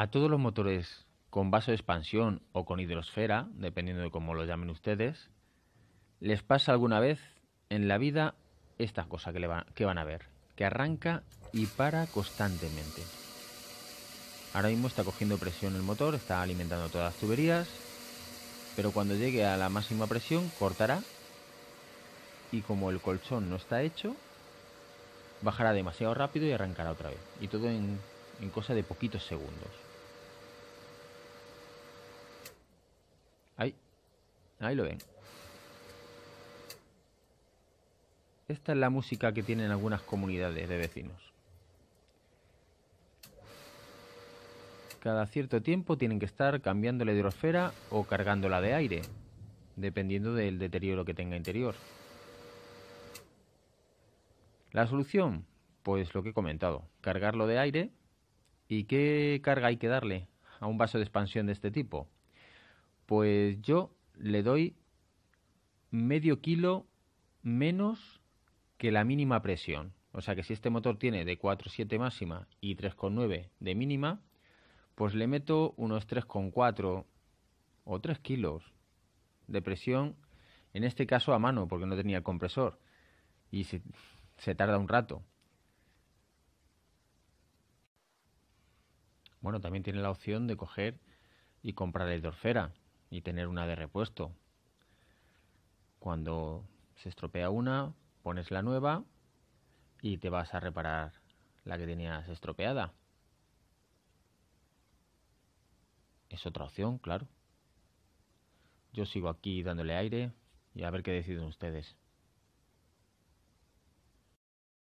A todos los motores con vaso de expansión o con hidrosfera, dependiendo de cómo lo llamen ustedes, les pasa alguna vez en la vida esta cosa que, van a ver, que arranca y para constantemente. Ahora mismo está cogiendo presión el motor, está alimentando todas las tuberías, pero cuando llegue a la máxima presión cortará y como el colchón no está hecho, bajará demasiado rápido y arrancará otra vez. Y todo en cosa de poquitos segundos. Ahí lo ven. Esta es la música que tienen algunas comunidades de vecinos. Cada cierto tiempo tienen que estar cambiando la hidrosfera o cargándola de aire, dependiendo del deterioro que tenga interior. La solución, pues lo que he comentado, cargarlo de aire. ¿Y qué carga hay que darle a un vaso de expansión de este tipo? Pues yo le doy medio kilo menos que la mínima presión. O sea que si este motor tiene de 4,7 máxima y 3,9 de mínima, pues le meto unos 3,4 o 3 kilos de presión, en este caso a mano, porque no tenía compresor. Y se, se tarda un rato. Bueno, también tiene la opción de coger y comprar el Dorfera, y tener una de repuesto. Cuando se estropea una, pones la nueva y te vas a reparar la que tenías estropeada. Es otra opción, claro. Yo sigo aquí dándole aire y a ver qué deciden ustedes.